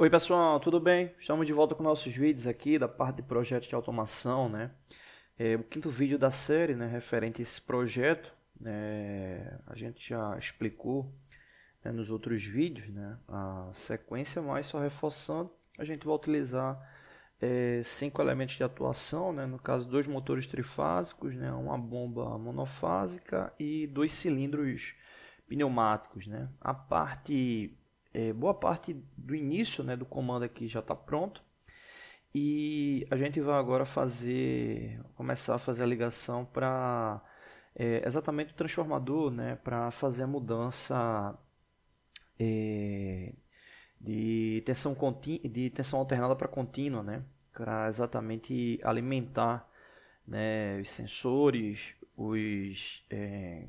Oi pessoal, tudo bem? Estamos de volta com nossos vídeos aqui da parte de projeto de automação, né? É, o quinto vídeo da série, né, referente a esse projeto, é, a gente já explicou né, nos outros vídeos, né, a sequência, mas só reforçando, a gente vai utilizar é, cinco elementos de atuação, né, no caso dois motores trifásicos, né, uma bomba monofásica e dois cilindros pneumáticos, né? A parte é, boa parte do início né, do comando aqui já está pronto. E a gente vai agora fazer, começar a fazer a ligação para é, exatamente o transformador, né, para fazer a mudança é, de tensão contínua, de tensão alternada para contínua, né, para exatamente alimentar, né, os sensores, os é,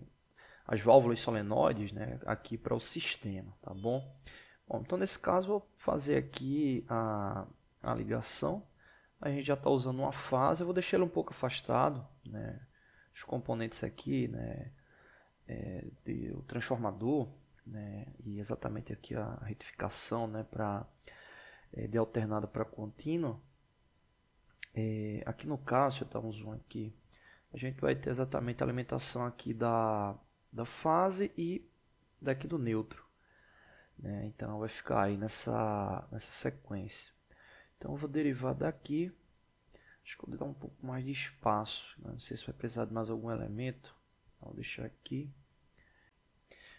as válvulas solenoides né, aqui para o sistema, tá bom? bom? Então, nesse caso, vou fazer aqui a, a ligação. A gente já está usando uma fase, eu vou deixar ele um pouco afastado, né? Os componentes aqui, né? É, de, o transformador, né? E exatamente aqui a retificação, né? Para é, de alternada para contínua. É, aqui no caso, eu dar um zoom aqui. A gente vai ter exatamente a alimentação aqui da da fase e daqui do neutro. Né? Então vai ficar aí nessa, nessa sequência. Então eu vou derivar daqui. Acho que vou dar um pouco mais de espaço. Né? Não sei se vai precisar de mais algum elemento. Então, vou deixar aqui.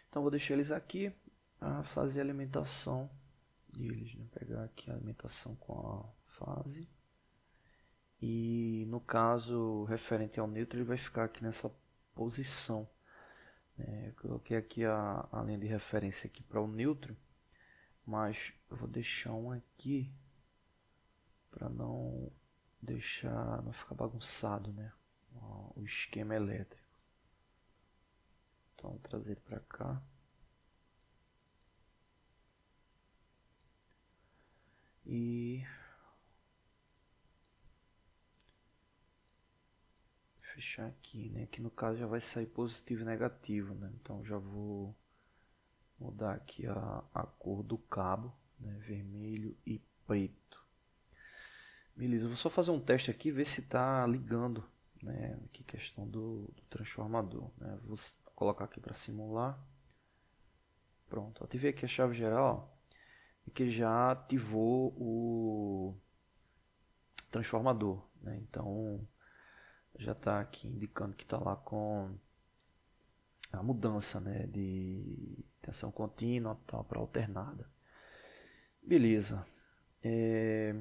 Então vou deixar eles aqui a fazer a alimentação deles. Né? Pegar aqui a alimentação com a fase. E no caso referente ao neutro, ele vai ficar aqui nessa posição. É, eu coloquei aqui a, a linha de referência aqui para o neutro, mas eu vou deixar um aqui para não deixar, não ficar bagunçado, né? O esquema elétrico. Então trazer para cá. E fechar aqui, né? Que no caso já vai sair positivo e negativo, né? Então já vou mudar aqui a, a cor do cabo, né? Vermelho e preto. Beleza, vou só fazer um teste aqui, ver se está ligando, né? Aqui questão do, do transformador, né? Vou colocar aqui para simular. Pronto, ativei aqui a chave geral, e que já ativou o transformador, né? Então já está aqui indicando que está lá com a mudança né, de tensão contínua tá, para alternada. Beleza. É...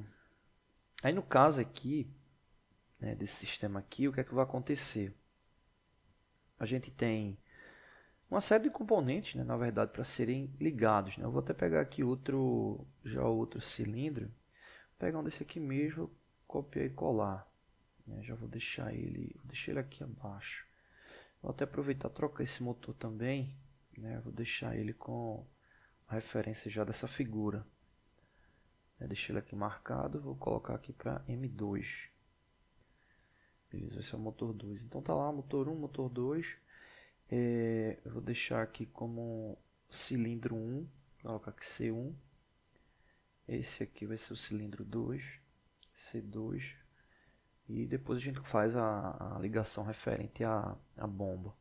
Aí no caso aqui, né, desse sistema aqui, o que é que vai acontecer? A gente tem uma série de componentes, né, na verdade, para serem ligados. Né? Eu vou até pegar aqui outro, já outro cilindro, vou pegar um desse aqui mesmo, copiar e colar. Eu né? já vou deixar ele, deixar ele aqui abaixo. Vou até aproveitar trocar esse motor também, né? Vou deixar ele com a referência já dessa figura. Eu né? deixei ele aqui marcado, vou colocar aqui para M2. Beleza, esse é o motor 2. Então tá lá, motor 1, motor 2. É, eu vou deixar aqui como cilindro 1, vou colocar aqui C1. Esse aqui vai ser o cilindro 2, C2, e depois a gente faz a, a ligação referente à, à bomba.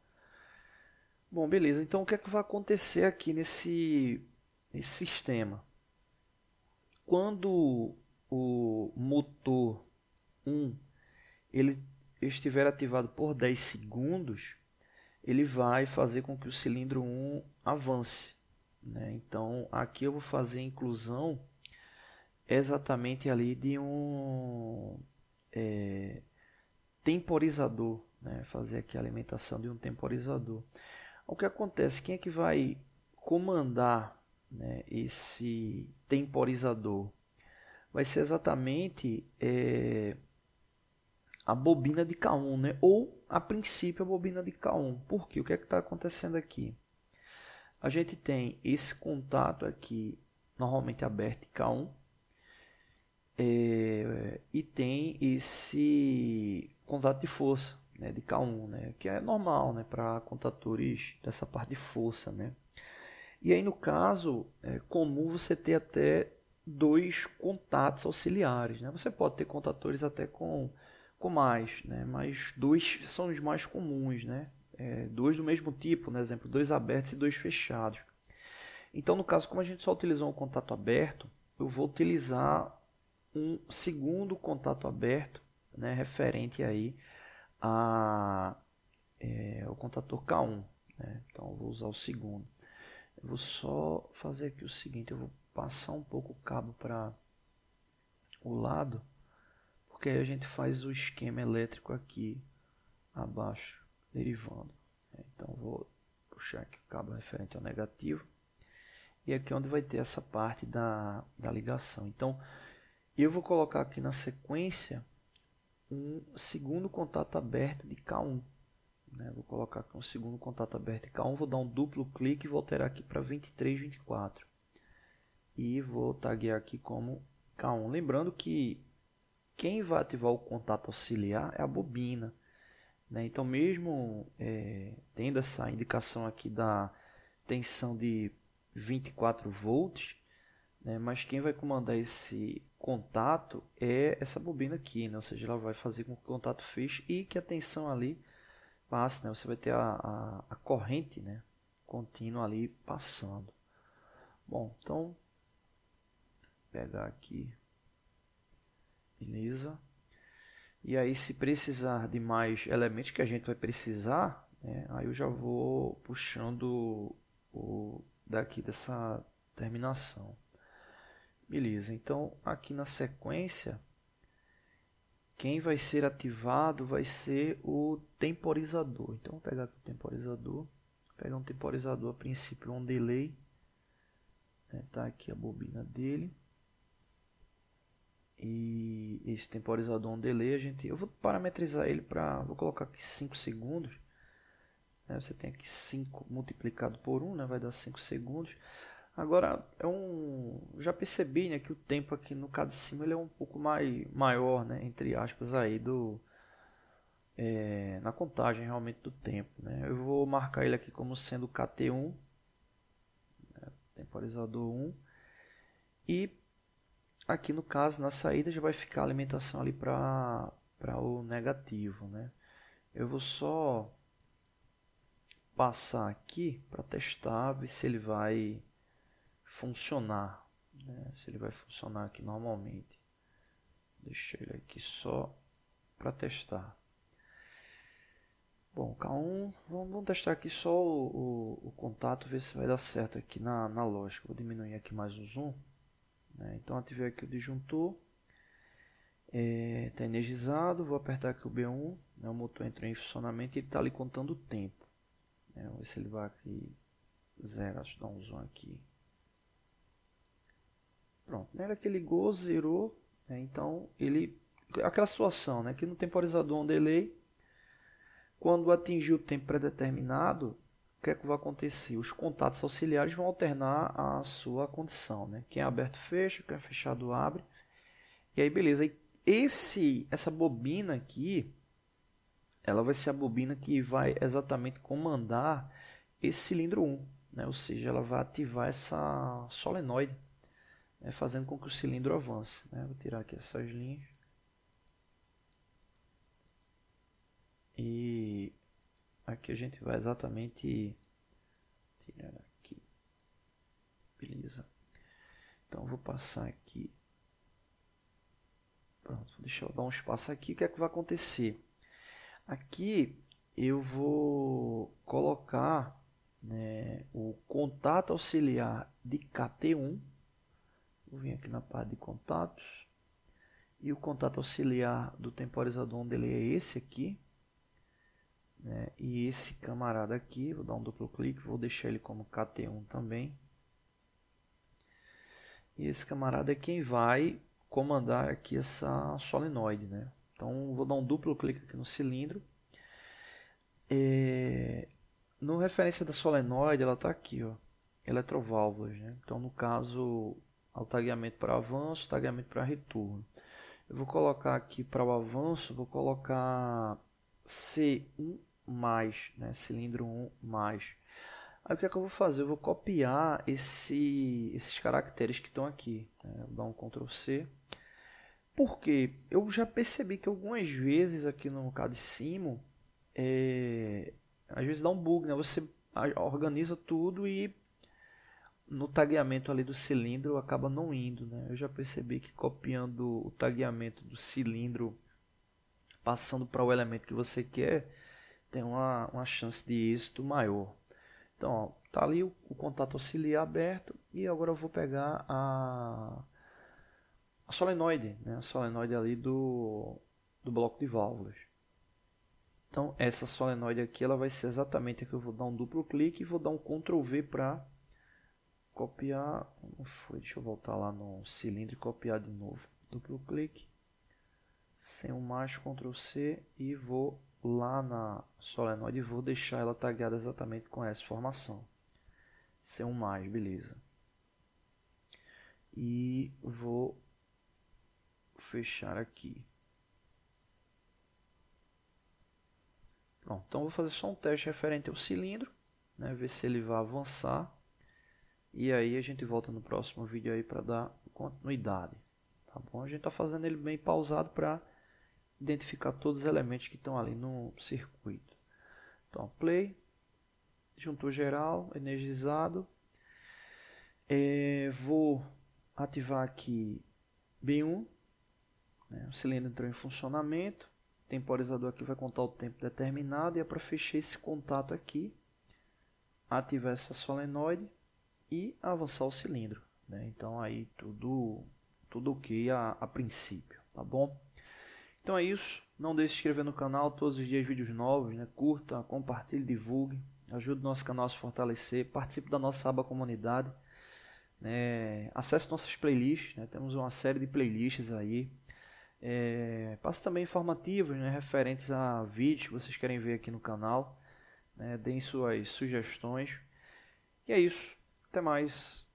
Bom, beleza. Então o que é que vai acontecer aqui nesse, nesse sistema? Quando o motor 1 ele estiver ativado por 10 segundos, ele vai fazer com que o cilindro 1 avance. Né? Então aqui eu vou fazer a inclusão exatamente ali de um é, temporizador, né? fazer aqui a alimentação de um temporizador. O que acontece? Quem é que vai comandar né, esse temporizador? Vai ser exatamente é, a bobina de K1, né? ou a princípio a bobina de K1. Por quê? O que é que está acontecendo aqui? A gente tem esse contato aqui, normalmente aberto de K1, é, e tem esse contato de força, né, de K1, né, que é normal né, para contatores dessa parte de força. Né. E aí, no caso, é comum você ter até dois contatos auxiliares. Né? Você pode ter contatores até com, com mais, né? mas dois são os mais comuns. Né? É, dois do mesmo tipo, né? exemplo, dois abertos e dois fechados. Então, no caso, como a gente só utilizou um contato aberto, eu vou utilizar um segundo contato aberto né, referente aí a é, o contator K1 né? então vou usar o segundo eu vou só fazer aqui o seguinte eu vou passar um pouco o cabo para o lado porque aí a gente faz o esquema elétrico aqui abaixo derivando né. então vou puxar aqui o cabo referente ao negativo e aqui é onde vai ter essa parte da, da ligação então e eu vou colocar aqui na sequência um segundo contato aberto de K1. Né? Vou colocar aqui um segundo contato aberto de K1, vou dar um duplo clique e vou alterar aqui para 23, 24. E vou taguear aqui como K1. Lembrando que quem vai ativar o contato auxiliar é a bobina. Né? Então, mesmo é, tendo essa indicação aqui da tensão de 24 volts, né? mas quem vai comandar esse contato é essa bobina aqui, né? ou seja, ela vai fazer com que o contato feche e que a tensão ali passe, né? você vai ter a, a, a corrente né? contínua ali passando. Bom, então, pegar aqui, beleza. E aí, se precisar de mais elementos que a gente vai precisar, né? aí eu já vou puxando o daqui dessa terminação. Beleza, então aqui na sequência, quem vai ser ativado vai ser o temporizador. Então vou pegar aqui o temporizador, pegar um temporizador a princípio um delay, né, tá aqui a bobina dele. E esse temporizador on delay, a gente, eu vou parametrizar ele para, vou colocar aqui 5 segundos. Né? Você tem aqui 5 multiplicado por 1, né? vai dar 5 segundos. Agora, é um, já percebi né, que o tempo aqui no caso de cima ele é um pouco mais maior, né, entre aspas, aí do, é, na contagem realmente do tempo. Né? Eu vou marcar ele aqui como sendo KT1, né, temporizador 1. E aqui no caso, na saída, já vai ficar a alimentação ali para o negativo. Né? Eu vou só passar aqui para testar, ver se ele vai funcionar. Né? Se ele vai funcionar aqui normalmente. Deixa ele aqui só para testar. Bom, K1, vamos testar aqui só o, o, o, contato, ver se vai dar certo aqui na, na lógica. Vou diminuir aqui mais o zoom. Né? Então ativei aqui o disjuntor. Está é, tá energizado, vou apertar aqui o B1, né? o motor entrou em funcionamento e ele está ali contando o tempo. Né? Vamos ver se ele vai aqui zero, acho que dá um zoom aqui. Pronto, né? Era aquele gol, zerou, né? então ele... Aquela situação, né? Que no temporizador on delay, quando atingir o tempo pré-determinado, o que é que vai acontecer? Os contatos auxiliares vão alternar a sua condição, né? Quem é aberto fecha, quem é fechado abre. E aí, beleza. esse, essa bobina aqui, ela vai ser a bobina que vai exatamente comandar esse cilindro 1, né? Ou seja, ela vai ativar essa solenoide né, fazendo com que o cilindro avance. Né? Vou tirar aqui essas linhas. E aqui a gente vai exatamente tirar aqui. Beleza. Então vou passar aqui. Pronto, vou deixar, eu dar um espaço aqui. O que é que vai acontecer? Aqui eu vou colocar né, o contato auxiliar de KT1 vou vir aqui na parte de contatos. E o contato auxiliar do temporizador, onde ele é esse aqui. Né? E esse camarada aqui, vou dar um duplo clique, vou deixar ele como KT1 também. E esse camarada é quem vai comandar aqui essa solenoide, né? Então vou dar um duplo clique aqui no cilindro. É... No referência da solenoide, ela está aqui, ó, eletroválvulas né? Então no caso ao tagueamento para avanço, tagueamento para retorno. Eu vou colocar aqui para o avanço, vou colocar C1 mais, né, cilindro 1 mais. Aí o que é que eu vou fazer? Eu vou copiar esse, esses caracteres que estão aqui. Né? Vou dar um Ctrl C. Porque eu já percebi que algumas vezes aqui no de simo é, às vezes dá um bug, né? Você organiza tudo e no tagueamento ali do cilindro acaba não indo, né? Eu já percebi que copiando o tagueamento do cilindro, passando para o elemento que você quer, tem uma, uma chance de êxito maior. Então, ó, tá ali o, o contato auxiliar aberto e agora eu vou pegar a, a solenoide, né? A solenoide ali do, do bloco de válvulas. Então, essa solenoide aqui ela vai ser exatamente a que eu vou dar um duplo clique e vou dar um Ctrl V para copiar, não foi, deixa eu voltar lá no cilindro e copiar de novo, duplo clique, sem o mais, Ctrl C e vou lá na solenoide e vou deixar ela tagueada exatamente com essa formação, sem o mais, beleza. E vou fechar aqui. Pronto, então vou fazer só um teste referente ao cilindro, né, ver se ele vai avançar e aí a gente volta no próximo vídeo aí para dar continuidade, tá bom? A gente está fazendo ele bem pausado para identificar todos os elementos que estão ali no circuito. Então, play, juntou geral, energizado. É, vou ativar aqui B1, né? o cilindro entrou em funcionamento. O temporizador aqui vai contar o tempo determinado e é para fechar esse contato aqui, ativar essa solenoide e avançar o cilindro. Né? Então aí tudo, tudo ok a, a princípio, tá bom? Então é isso. Não deixe de se inscrever no canal, todos os dias vídeos novos, né? Curta, compartilhe, divulgue, ajude o nosso canal a se fortalecer, participe da nossa aba comunidade, né? acesse nossas playlists, né? temos uma série de playlists aí. É, passe também informativos né? referentes a vídeos que vocês querem ver aqui no canal. Né? Deem suas sugestões. E é isso. Até mais.